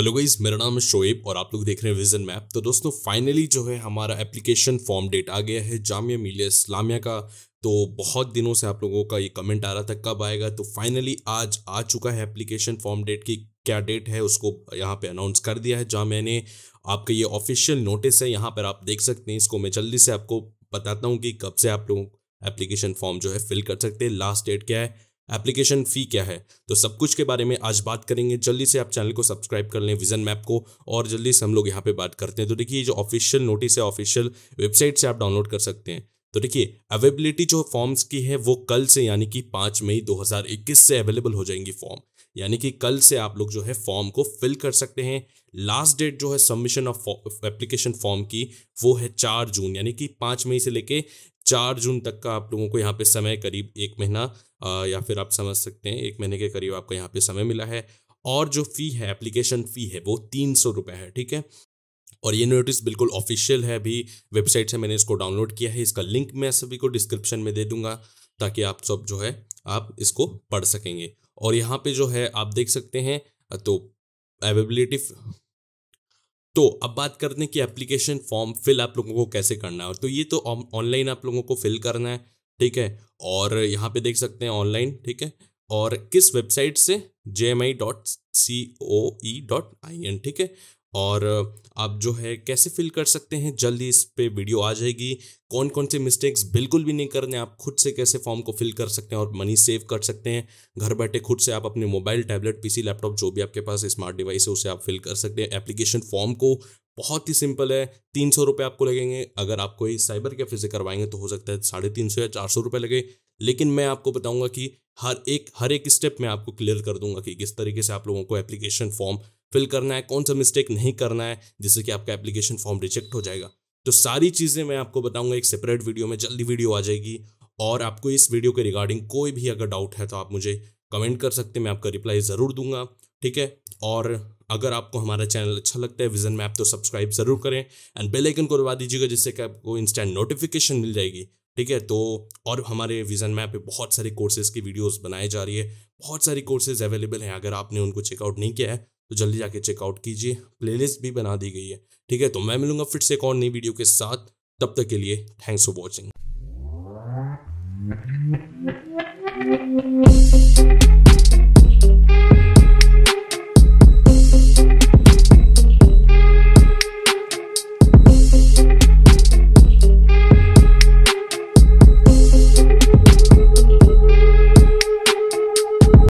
hello guys मेरा नाम है शोएब और आप लोग देख रहे हैं विजन मैप तो दोस्तों फाइनली जो है हमारा एप्लीकेशन फॉर्म डेट आ गया है जामिया मिलिया इस्लामिया का तो बहुत दिनों से आप लोगों का ये कमेंट आ रहा था कब आएगा तो फाइनली आज आ चुका है एप्लीकेशन फॉर्म डेट की क्या डेट है उसको यहाँ पे अनाउंस कर दिया है जामिया ने आपका ये ऑफिशियल नोटिस है यहाँ पर आप देख सकते हैं इसको मैं जल्दी से आपको बताता हूँ कि कब से आप लोग एप्लीकेशन फॉर्म जो है फिल कर सकते हैं लास्ट डेट क्या है एप्लीकेशन फ़ी क्या है तो सब कुछ के बारे में आज बात करेंगे जल्दी से आप चैनल को सब्सक्राइब कर लें विजन मैप को और जल्दी से हम लोग यहाँ पे बात करते हैं तो देखिए जो ऑफिशियल नोटिस है ऑफिशियल वेबसाइट से आप डाउनलोड कर सकते हैं तो देखिए अवेलेबिलिटी जो फॉर्म्स की है वो कल से यानी कि पाँच मई 2021 से अवेलेबल हो जाएंगी फॉर्म यानी कि कल से आप लोग जो है फॉर्म को फिल कर सकते हैं लास्ट डेट जो है सबमिशन ऑफ एप्लीकेशन फॉर्म की वो है चार जून यानी कि पाँच मई से लेके चार जून तक का आप लोगों को यहाँ पे समय करीब एक महीना या फिर आप समझ सकते हैं एक महीने के करीब आपको यहाँ पे समय मिला है और जो फ़ी है एप्लीकेशन फ़ी है वो तीन सौ रुपये है ठीक है और ये नोटिस बिल्कुल ऑफिशियल है अभी वेबसाइट से मैंने इसको डाउनलोड किया है इसका लिंक मैं सभी को डिस्क्रिप्शन में दे दूंगा ताकि आप सब जो है आप इसको पढ़ सकेंगे और यहाँ पे जो है आप देख सकते हैं तो एवेबिलिटी तो अब बात करते हैं कि एप्लीकेशन फॉर्म फिल आप लोगों को कैसे करना है तो ये तो ऑनलाइन आप लोगों को फिल करना है ठीक है और यहाँ पे देख सकते हैं ऑनलाइन ठीक है और किस वेबसाइट से J M dot C dot I N ठीक है और आप जो है कैसे फिल कर सकते हैं जल्दी इस पे वीडियो आ जाएगी कौन कौन से मिस्टेक्स बिल्कुल भी नहीं करने आप खुद से कैसे फॉर्म को फिल कर सकते हैं और मनी सेव कर सकते हैं घर बैठे खुद से आप अपने मोबाइल टैबलेट पीसी लैपटॉप जो भी आपके पास स्मार्ट डिवाइस है उसे आप फिल कर सकते हैं एप्लीकेशन फॉर्म को बहुत ही सिंपल है तीन सौ रुपये आपको लगेंगे अगर आप कोई साइबर कैफे से करवाएंगे तो हो सकता है साढ़े तीन सौ या चार सौ रुपये लगे लेकिन मैं आपको बताऊंगा कि हर एक हर एक स्टेप मैं आपको क्लियर कर दूंगा कि किस तरीके से आप लोगों को एप्लीकेशन फॉर्म फिल करना है कौन सा मिस्टेक नहीं करना है जिससे कि आपका एप्लीकेशन फॉर्म रिजेक्ट हो जाएगा तो सारी चीज़ें मैं आपको बताऊंगा एक सेपरेट वीडियो में जल्दी वीडियो आ जाएगी और आपको इस वीडियो के रिगार्डिंग कोई भी अगर डाउट है तो आप मुझे कमेंट कर सकते हैं मैं आपका रिप्लाई ज़रूर दूंगा ठीक है और अगर आपको हमारा चैनल अच्छा लगता है विजन मैप तो सब्सक्राइब ज़रूर करें एंड बेल आइकन को दबा दीजिएगा जिससे कि आपको इंस्टेंट नोटिफिकेशन मिल जाएगी ठीक है तो और हमारे विजन मैप पे बहुत सारे कोर्सेज की वीडियोस बनाए जा रही है बहुत सारी कोर्सेज अवेलेबल हैं अगर आपने उनको चेकआउट नहीं किया है तो जल्दी जाके चेकआउट कीजिए प्लेलिस्ट भी बना दी गई है ठीक है तो मैं मिलूंगा फिर से एक और नई वीडियो के साथ तब तक के लिए थैंक्स फॉर वॉचिंग